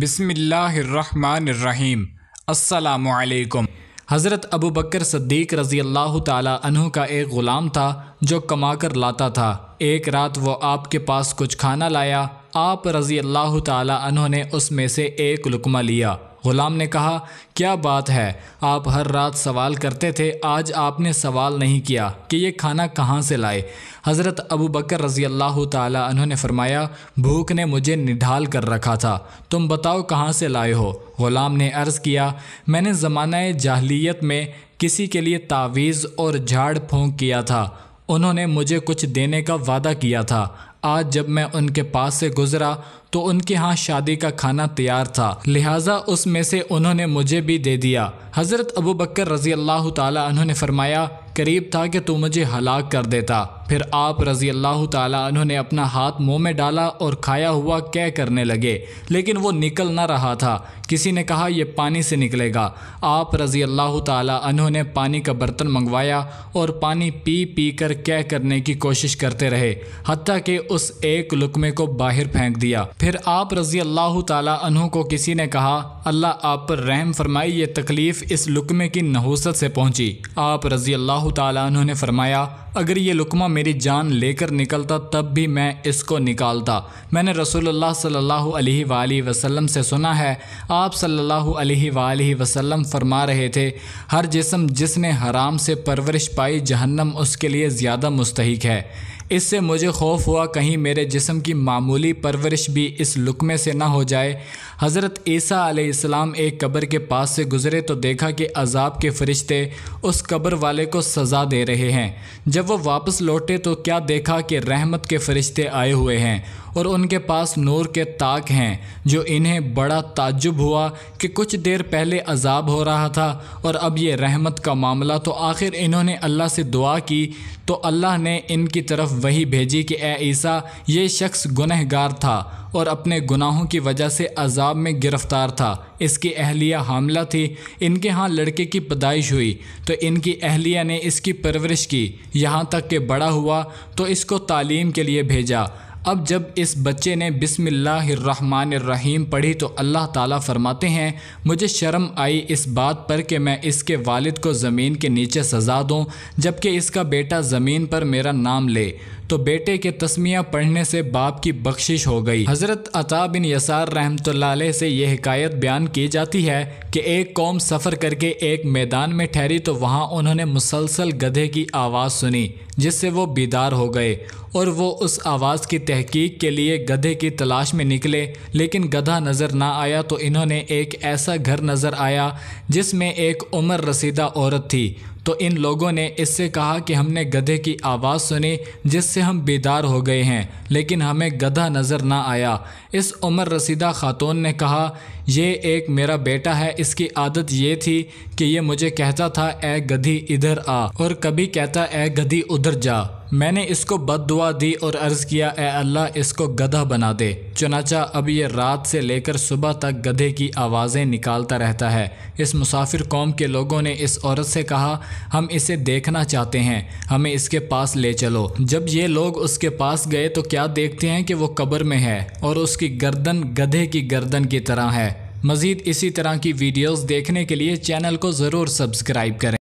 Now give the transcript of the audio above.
बिसमीम् असलकुम हज़रत अबू बकर सद्दीक रज़ी अल्लाह तह का एक ग़ुलाम था जो कमा कर लाता था एक रात वो आपके पास कुछ खाना लाया आप रज़ी अल्लाह तहों ने उसमें से एक लुकमा लिया ग़ुलाम ने कहा क्या बात है आप हर रात सवाल करते थे आज आपने सवाल नहीं किया कि ये खाना कहाँ से लाए हज़रत अबू बकर रज़ी अल्लाह तहों ने फ़रमाया भूख ने मुझे निढाल कर रखा था तुम बताओ कहाँ से लाए हो ग़ुलाम ने अर्ज़ किया मैंने ज़माना जाहलीत में किसी के लिए तावीज़ और झाड़ फूँक किया था उन्होंने मुझे कुछ देने का वादा किया था आज जब मैं उनके पास से गुजरा तो उनके यहाँ शादी का खाना तैयार था लिहाजा उसमें से उन्होंने मुझे भी दे दिया हज़रत अबू बकर रज़ी अल्लाह तु ने फरमाया करीब था कि तू मुझे हलाक कर देता फिर आप रज़ी अल्लाह तु ने अपना हाथ मुंह में डाला और खाया हुआ कह करने लगे लेकिन वो निकल ना रहा था किसी ने कहा यह पानी से निकलेगा आप रज़ी अल्लाह तहों ने पानी का बर्तन मंगवाया और पानी पी पी कर कै करने की कोशिश करते रहे हती कि उस एक लुकमे को बाहर फेंक दिया फिर आप रज़ी अल्लाह तहों को किसी ने कहा अल्लाह आप पर रहम फरमाई ये तकलीफ़ इस लुकमे की नहूसत से पहुँची आप रज़ी अल्लाह तहों ने फरमाया अगर ये लुकमा मेरी जान लेकर निकलता तब भी मैं इसको निकालता मैंने रसूलुल्लाह सल्लल्लाहु अलैहि वसल्लम से सुना है आप आप सल्लल्लाहु अलैहि वसल्लम फरमा रहे थे हर जिसम जिसने हराम से परवरिश पाई जहन्नम उसके लिए ज़्यादा मुस्तक है इससे मुझे खौफ हुआ कहीं मेरे जिस्म की मामूली परवरिश भी इस लुकमे से ना हो जाए हज़रत ईसा आलाम एक कब्र के पास से गुज़रे तो देखा कि अजाब के फरिश्ते उस कब्र वाले को सज़ा दे रहे हैं जब वो वापस लौटे तो क्या देखा कि रहमत के फरिश्ते आए हुए हैं और उनके पास नूर के ताक हैं जो इन्हें बड़ा ताज्जुब हुआ कि कुछ देर पहले अजाब हो रहा था और अब ये रहमत का मामला तो आखिर इन्होंने अल्लाह से दुआ की तो अल्लाह ने इनकी तरफ वही भेजी कि ऐसा ईसा ये शख्स गुनहगार था और अपने गुनाहों की वजह से अजाब में गिरफ्तार था इसकी अहलिया हामला थी इनके यहाँ लड़के की पैदाइश हुई तो इनकी अहलिया ने इसकी परवरिश की यहाँ तक कि बड़ा हुआ तो इसको तालीम के लिए भेजा अब जब इस बच्चे ने बिसमिल्लाम पढ़ी तो अल्लाह ताला फरमाते हैं मुझे शर्म आई इस बात पर कि मैं इसके वालिद को ज़मीन के नीचे सज़ा दूँ जबकि इसका बेटा ज़मीन पर मेरा नाम ले तो बेटे के तस्मिया पढ़ने से बाप की बख्शिश हो गई हज़रत अता बिन यसार रहमत से यह हकायत बयान की जाती है कि एक कौम सफ़र करके एक मैदान में ठहरी तो वहाँ उन्होंने मुसलसल गधे की आवाज़ सुनी जिससे वो बीदार हो गए और वो उस आवाज़ की तहकीक के लिए गधे की तलाश में निकले लेकिन गधा नज़र ना आया तो इन्होंने एक ऐसा घर नज़र आया जिसमें एक उम्र रसीदा औरत थी तो इन लोगों ने इससे कहा कि हमने गधे की आवाज़ सुनी जिससे हम बेदार हो गए हैं लेकिन हमें गधा नज़र ना आया इस उम्र रसीदा खातून ने कहा यह एक मेरा बेटा है इसकी आदत ये थी कि ये मुझे कहता था ए गधी इधर आ और कभी कहता ए गधी उधर जा मैंने इसको दुआ दी और अर्ज़ किया ए अल्लाह इसको गधा बना दे चनाचा अब ये रात से लेकर सुबह तक गधे की आवाज़ें निकालता रहता है इस मुसाफिर कौम के लोगों ने इस औरत से कहा हम इसे देखना चाहते हैं हमें इसके पास ले चलो जब ये लोग उसके पास गए तो क्या देखते हैं कि वो कब्र में है और उसकी गर्दन गधे की गर्दन की तरह है मज़ीद इसी तरह की वीडियोज़ देखने के लिए चैनल को ज़रूर सब्सक्राइब करें